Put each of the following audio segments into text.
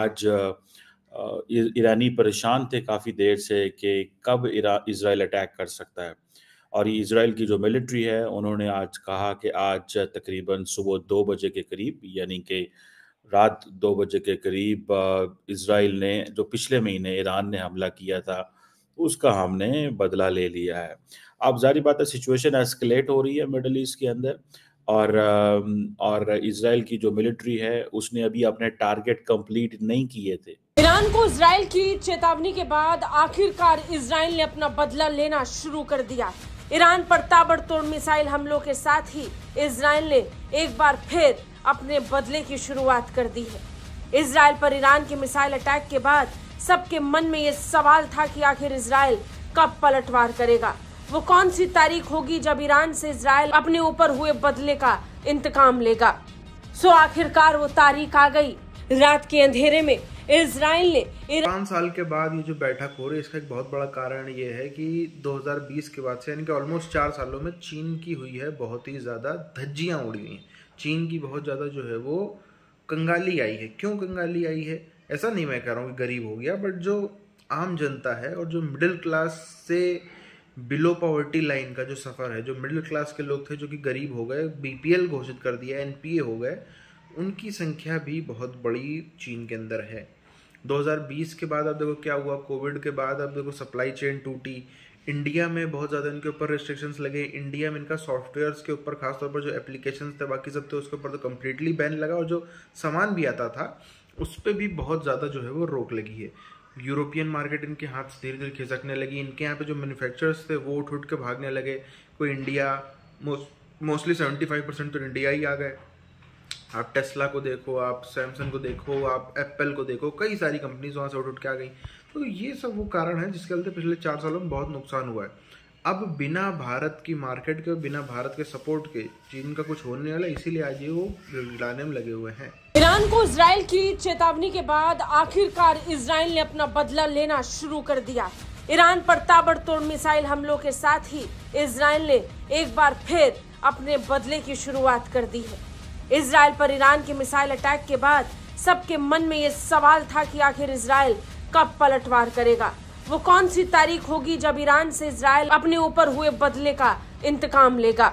आज ईरानी परेशान थे काफ़ी देर से कि कब इसराइल अटैक कर सकता है और ये इसराइल की जो मिलिट्री है उन्होंने आज कहा कि आज तकरीबन सुबह दो बजे के करीब यानी कि रात दो बजे के करीब इसराइल ने जो पिछले महीने ईरान ने हमला किया था उसका हमने बदला ले लिया है अब जारी बात है सिचुएशन एस्केलेट हो रही है मिडल ईस्ट के अंदर और और इसराइल की जो मिलिट्री है उसने अभी अपने टारगेट कंप्लीट नहीं किए थे ईरान को इसराइल की चेतावनी के बाद आखिरकार इसराइल ने अपना बदला लेना शुरू कर दिया ईरान पर ताबड़तोड़ मिसाइल हमलों के साथ ही इसराइल ने एक बार फिर अपने बदले की शुरुआत कर दी है इसराइल पर ईरान के मिसाइल अटैक के बाद सबके मन में ये सवाल था कि आखिर इसराइल कब पलटवार करेगा वो कौन सी तारीख होगी जब ईरान से इसराइल अपने ऊपर हुए बदले का इंतकाम लेगा सो आखिरकार वो तारीख आ गई रात के अंधेरे में इसराइल ने पाँच साल के बाद ये जो बैठक हो रही है इसका एक बहुत बड़ा कारण ये है कि 2020 के बाद से यानी कि ऑलमोस्ट चार सालों में चीन की हुई है बहुत ही ज़्यादा धज्जियाँ उड़ी हुई हैं चीन की बहुत ज़्यादा जो है वो कंगाली आई है क्यों कंगाली आई है ऐसा नहीं मैं कह रहा हूँ कि गरीब हो गया बट जो आम जनता है और जो मिडिल क्लास से बिलो पॉवर्टी लाइन का जो सफ़र है जो मिडिल क्लास के लोग थे जो कि गरीब हो गए बी घोषित कर दिया एन हो गए उनकी संख्या भी बहुत बड़ी चीन के अंदर है 2020 के बाद अब देखो क्या हुआ कोविड के बाद अब देखो सप्लाई चेन टूटी इंडिया में बहुत ज़्यादा इनके ऊपर रिस्ट्रिक्शंस लगे इंडिया में इनका सॉफ्टवेयर्स के ऊपर खासतौर पर जो एप्लीकेशन थे बाकी सब थे तो उसके ऊपर तो कम्प्लीटली बैन लगा और जो सामान भी आता था उस पर भी बहुत ज़्यादा जो है वो रोक लगी है यूरोपियन मार्केट इनके हाथ से धीरे धीरे खिसकने लगी इनके यहाँ पे जो मैन्युफैक्चरर्स थे वो उठ उठ के भागने लगे कोई India mostly seventy five percent तो इंडिया ही आ गए आप टेस्ला को देखो आप सैमसंग को देखो आप एप्पल को देखो कई सारी कंपनीज वहाँ से उठ उठ के आ गई तो ये सब वो कारण है जिसके चलते पिछले चार सालों में बहुत नुकसान हुआ है अब बिना भारत की मार्केट के बिना भारत के सपोर्ट के चीन का कुछ होने वाला इसीलिए आज ये वो गिराने में लगे हुए हैं ईरान को इसराइल की चेतावनी के बाद आखिरकार इसराइल ने अपना बदला लेना शुरू कर दिया ईरान पर ताबड़तोड़ मिसाइल हमलों के साथ ही इसराइल ने एक बार फिर अपने बदले की शुरुआत कर दी है इसराइल पर ईरान के मिसाइल अटैक के बाद सबके मन में ये सवाल था कि आखिर इसराइल कब पलटवार करेगा वो कौन सी तारीख होगी जब ईरान से इसराइल अपने ऊपर हुए बदले का इंतकाम लेगा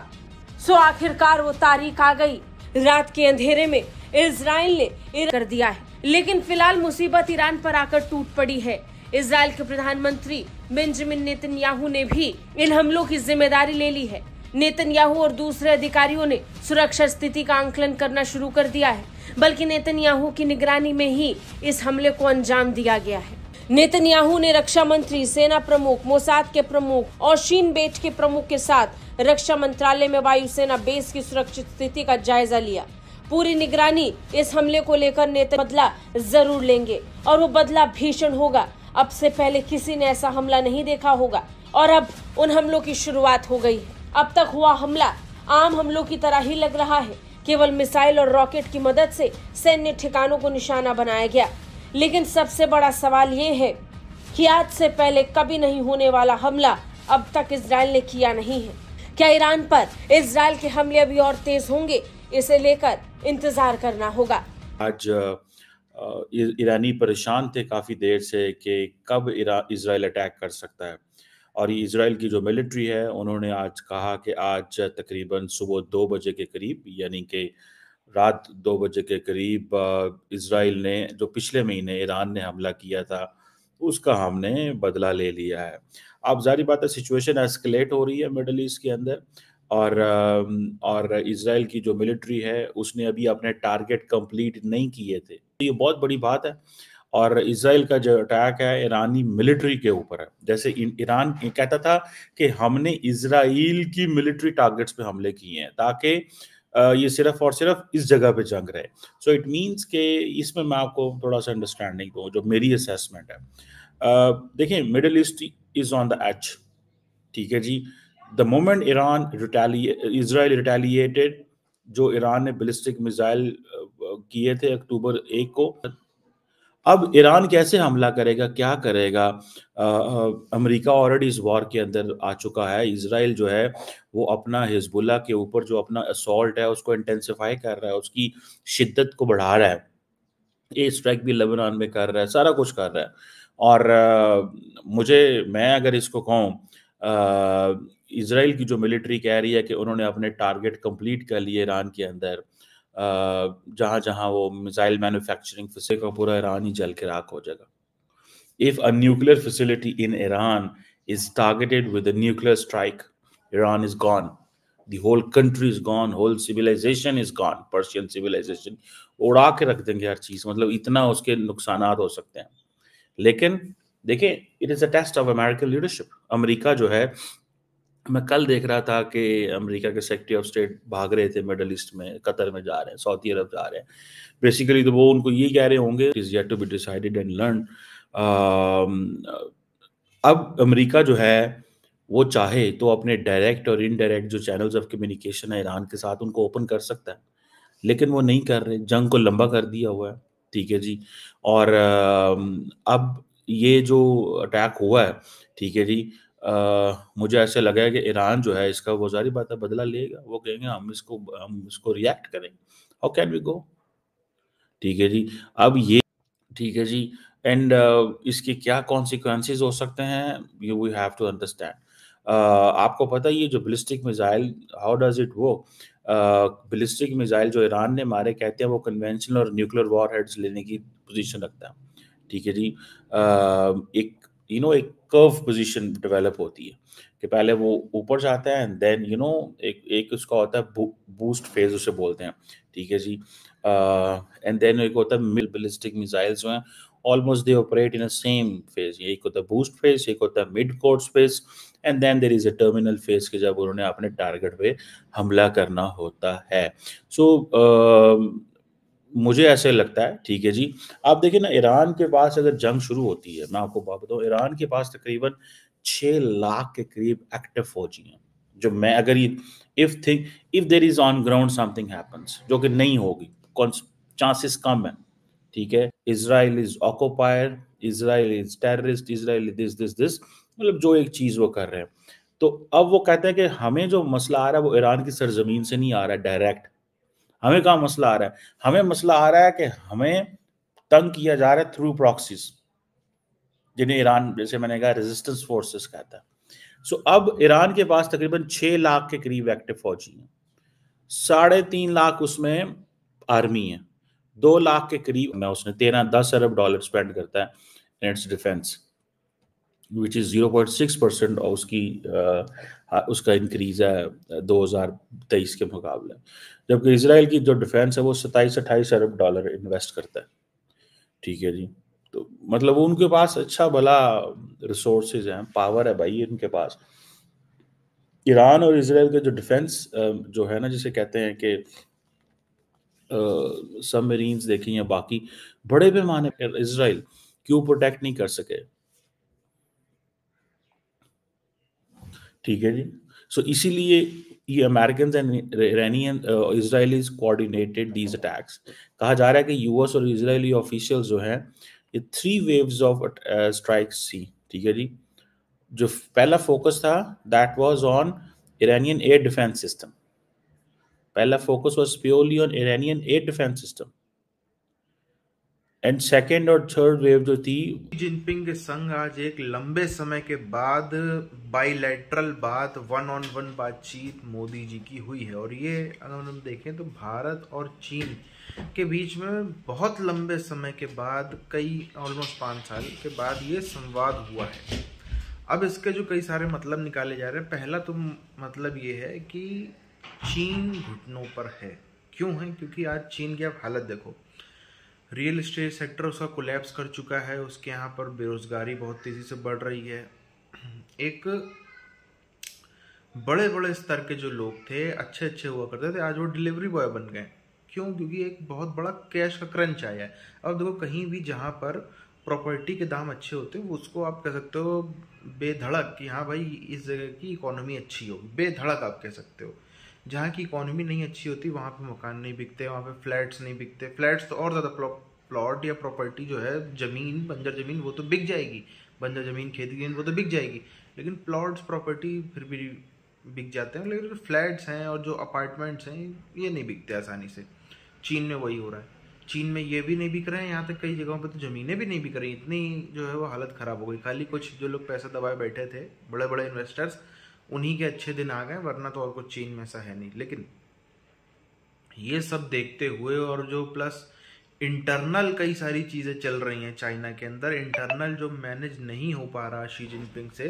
सो आखिरकार वो तारीख आ गई रात के अंधेरे में इसराइल ने कर दिया है लेकिन फिलहाल मुसीबत ईरान पर आकर टूट पड़ी है इसराइल के प्रधानमंत्री बेंजामिन नेतन्याहू ने भी इन हमलों की जिम्मेदारी ले ली है नेतन्याहू और दूसरे अधिकारियों ने सुरक्षा स्थिति का आंकलन करना शुरू कर दिया है बल्कि नेतन्याहू की निगरानी में ही इस हमले को अंजाम दिया गया है नेतन्याहू ने रक्षा मंत्री सेना प्रमुख मोसाद के प्रमुख और शीन बेट के प्रमुख के साथ रक्षा मंत्रालय में वायुसेना बेस की सुरक्षित स्थिति का जायजा लिया पूरी निगरानी इस हमले को लेकर नेता बदला जरूर लेंगे और वो बदला भीषण होगा अब से पहले किसी ने ऐसा हमला नहीं देखा होगा और अब उन हमलों की शुरुआत हो गई है अब तक हुआ हमला आम हमलों की तरह ही लग रहा है केवल मिसाइल और रॉकेट की मदद से सैन्य ठिकानों को निशाना बनाया गया लेकिन सबसे बड़ा सवाल ये है कि आज से पहले कभी नहीं होने वाला हमला अब तक इसराइल ने किया नहीं है क्या ईरान पर इसराइल के हमले अभी और तेज होंगे इसे लेकर इंतजार करना होगा आज ईरानी परेशान थे काफ़ी देर से कि कब इसराइल अटैक कर सकता है और इसराइल की जो मिलिट्री है उन्होंने आज कहा कि आज तकरीबन सुबह दो बजे के करीब यानी कि रात दो बजे के करीब इसराइल ने जो पिछले महीने ईरान ने हमला किया था उसका हमने बदला ले लिया है अब जारी बात है सिचुएशन एस्केलेट हो रही है मिडल ईस्ट के अंदर और और इसराइल की जो मिलिट्री है उसने अभी अपने टारगेट कंप्लीट नहीं किए थे ये बहुत बड़ी बात है और इसराइल का जो अटैक है ईरानी मिलिट्री के ऊपर है जैसे ईरान कहता था कि हमने इसराइल की मिलिट्री टारगेट्स पे हमले किए हैं ताकि ये सिर्फ और सिर्फ इस जगह पे जंग रहे सो इट मीन्स के इसमें मैं आपको थोड़ा सा अंडरस्टैंडिंग दूँ जो मेरी असेसमेंट है देखिए middle east is on the edge ठीक है जी the moment Iran Israel retaliated जो ईरान ने बिलिस्टिक मिसाइल किए थे अक्टूबर एक को अब ईरान कैसे हमला करेगा क्या करेगा अमेरिका ऑलरेडी इस वॉर के अंदर आ चुका है इसराइल जो है वो अपना हिजबुल्ला के ऊपर जो अपना असॉल्ट है उसको इंटेंसिफाई कर रहा है उसकी शिद्दत को बढ़ा रहा है ए स्ट्राइक भी लेबनान में कर रहा है सारा कुछ कर रहा है और आ, मुझे मैं अगर इसको कहूँ इसराइल की जो मिलिट्री कह रही है कि उन्होंने अपने टारगेट कंप्लीट कर लिए ईरान के अंदर जहाँ जहाँ वो मिसाइल मैन्युफैक्चरिंग फैसिलिटी का पूरा ईरान ही जल के राख हो जाएगा if a nuclear facility in Iran is targeted with nuclear strike Iran is gone the whole country is gone whole civilization is gone Persian civilization उड़ा के रख देंगे हर चीज मतलब इतना उसके नुकसान हो सकते हैं लेकिन देखिए it is a test of American leadership America जो है मैं कल देख रहा था कि अमेरिका के सेक्रेटरी ऑफ स्टेट भाग रहे थे मिडल ईस्ट में कतर में जा रहे हैं सऊदी अरब जा रहे हैं बेसिकली तो वो उनको ये कह रहे होंगे is yet to be decided and learn अब अमेरिका जो है वो चाहे तो अपने डायरेक्ट और इनडायरेक्ट जो चैनल्स ऑफ कम्युनिकेशन है ईरान के साथ उनको ओपन कर सकता है लेकिन वो नहीं कर रहे जंग को लंबा कर दिया हुआ है ठीक है जी और um, अब ये जो अटैक हुआ है ठीक है जी अ, मुझे ऐसे लगा है कि ईरान जो है इसका वो सारी बात है बदला लेगा। वो कहेंगे हम इसको हम इसको रिएक्ट करेंगे। How can we go? ठीक है जी। अब ये ठीक है जी एंड uh, इसके क्या कॉन्सिक्वेंसेज़ हो सकते हैं you we have to understand. आपको पता है ये जो ballistic missile how does it वो बिलिस्टिक बैलिस्टिक मिसाइल जो ईरान ने मारे कहते हैं वो कन्वेंशनल और न्यूक्लियर वॉरहेड्स लेने की पोज़ीशन रखता है। ठीक है जी। एक यू नो एक कर्व पोजीशन डेवलप होती है कि पहले वो ऊपर जाता है एंड देन यू नो एक एक उसका होता है बूस्ट फेज उसे बोलते हैं ठीक है जी एंड देन एक होता है बिलिस्टिक मिसाइल्स जो हैं almost they operate in a same phase एक होता है बूस्ट फेज एक होता है mid course phase and then there is a terminal phase के जब उन्होंने अपने टारगेट पे हमला करना होता है सो so, uh, मुझे ऐसे लगता है ठीक है जी आप देखिए ना ईरान के पास अगर जंग शुरू होती है मैं आपको बात बताऊँ ईरान के पास तकरीबन छः लाख के करीब एक्टिव फौजी हैं जो मैं अगर ये if think if there is on ground something happens जो कि नहीं होगी कौन चांसेस कम है ठीक है Israel is occupier Israel is terrorist Israel this this this मतलब जो एक चीज़ वो कर रहे हैं तो अब वो कहते हैं कि हमें जो मसला आ रहा है वो ईरान की सरजमीन से नहीं आ रहा है डायरेक्ट हमें कहा मसला आ रहा है हमें मसला आ रहा है कि हमें तंग किया जा रहा है थ्रू प्रॉक्सीज जिन्हें ईरान जैसे मैंने कहा रेजिस्टेंस फोर्सेस कहता है सो so, अब ईरान के पास तकरीबन छह लाख के करीब एक्टिव फौजी हैं साढ़े तीन लाख उसमें आर्मी है दो लाख के करीब मैं उसने तेरह दस अरब डॉलर स्पेंड करता है in its defence which is zero point six percent और उसकी आ, हाँ, उसका इंक्रीज़ है दो हज़ार तेईस के मुकाबले जबकि इसराइल की जो डिफेंस है वो सत्ताईस अट्ठाईस अरब डॉलर इन्वेस्ट करता है ठीक है जी तो मतलब उनके पास अच्छा भला रिसोर्सेज हैं पावर है भाई इनके पास ईरान और इसराइल के जो डिफेंस जो है ना जिसे कहते हैं कि सबमरीन्स देखें या बाकी बड़े पैमाने पर इसराइल क्यों प्रोटेक्ट नहीं कर सके ठीक है जी सो so, इसीलिए ये American and Israel Israelis coordinated these attacks कहा जा रहा है कि यूएस और इसराइली ऑफिशियल जो हैं ये थ्री वेव्स ऑफ स्ट्राइक्स थी ठीक है जी जो पहला फोकस था that was on Iranian air defence system पहला focus was purely on Iranian air defence system and second और थर्ड वेव जो थी जिनपिंग के संग आज एक लंबे समय के बाद बाइलेटरल बात वन ऑन वन बातचीत मोदी जी की हुई है और ये अगर हम देखें तो भारत और चीन के बीच में बहुत लंबे समय के बाद कई ऑलमोस्ट पाँच साल के बाद ये संवाद हुआ है अब इसके जो कई सारे मतलब निकाले जा रहे हैं पहला तो मतलब ये है कि चीन घुटनों पर है क्यों है क्योंकि आज चीन की आप हालत देखो रियल इस्टेट सेक्टर उसका कोलेप्स कर चुका है उसके यहाँ पर बेरोज़गारी बहुत तेज़ी से बढ़ रही है एक बड़े बड़े स्तर के जो लोग थे अच्छे अच्छे हुआ करते थे आज वो डिलीवरी बॉय बन गए क्यों क्योंकि एक बहुत बड़ा कैश का क्रंच आया है अब देखो कहीं भी जहाँ पर प्रॉपर्टी के दाम अच्छे होते हैं उसको आप कह सकते हो बेधड़क कि हाँ भाई इस जगह की इकोनॉमी अच्छी हो बेधड़क आप कह सकते हो जहाँ की इकोनॉमी नहीं अच्छी होती वहाँ पे मकान नहीं बिकते वहाँ पे फ्लैट्स नहीं बिकते फ्लैट्स तो और ज़्यादा प्लॉट या प्रॉपर्टी जो है ज़मीन बंजर ज़मीन वो तो बिक जाएगी बंजर ज़मीन खेती जमीन वो तो बिक जाएगी लेकिन प्लॉट्स प्रॉपर्टी फिर भी बिक जाते हैं लेकिन फ्लैट्स हैं और जो अपार्टमेंट्स हैं ये नहीं बिकते आसानी से चीन में वही हो रहा है चीन में ये भी नहीं बिक रहे हैं यहाँ तक कई जगहों पर तो ज़मीनें भी नहीं बिक रही इतनी जो है वो हालत ख़राब हो गई खाली कुछ जो लोग पैसा दबाए बैठे थे बड़े बड़े इन्वेस्टर्स उन्हीं के अच्छे दिन आ गए वरना तो और कुछ चीन में ऐसा है नहीं लेकिन ये सब देखते हुए और जो प्लस इंटरनल कई सारी चीज़ें चल रही हैं चाइना के अंदर इंटरनल जो मैनेज नहीं हो पा रहा शी जिनपिंग से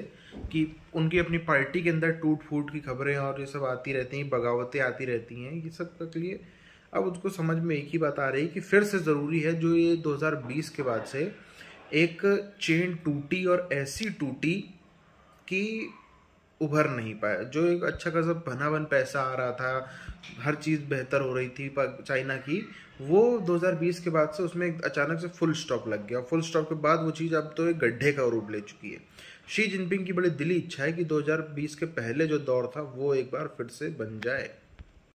कि उनकी अपनी पार्टी के अंदर टूट फूट की खबरें और ये सब आती रहती हैं बगावतें आती रहती हैं ये सब के लिए अब उसको समझ में एक ही बात आ रही कि फिर से ज़रूरी है जो ये 2020 के बाद से एक चेन टूटी और ऐसी टूटी कि उभर नहीं पाया जो एक अच्छा खासा बन पैसा आ रहा था हर चीज़ बेहतर हो रही थी चाइना की वो 2020 के बाद से उसमें अचानक से फुल स्टॉप लग गया फुल स्टॉप के बाद वो चीज़ अब तो एक गड्ढे का रूप ले चुकी है शी जिनपिंग की बड़ी दिली इच्छा है कि 2020 के पहले जो दौर था वो एक बार फिर से बन जाए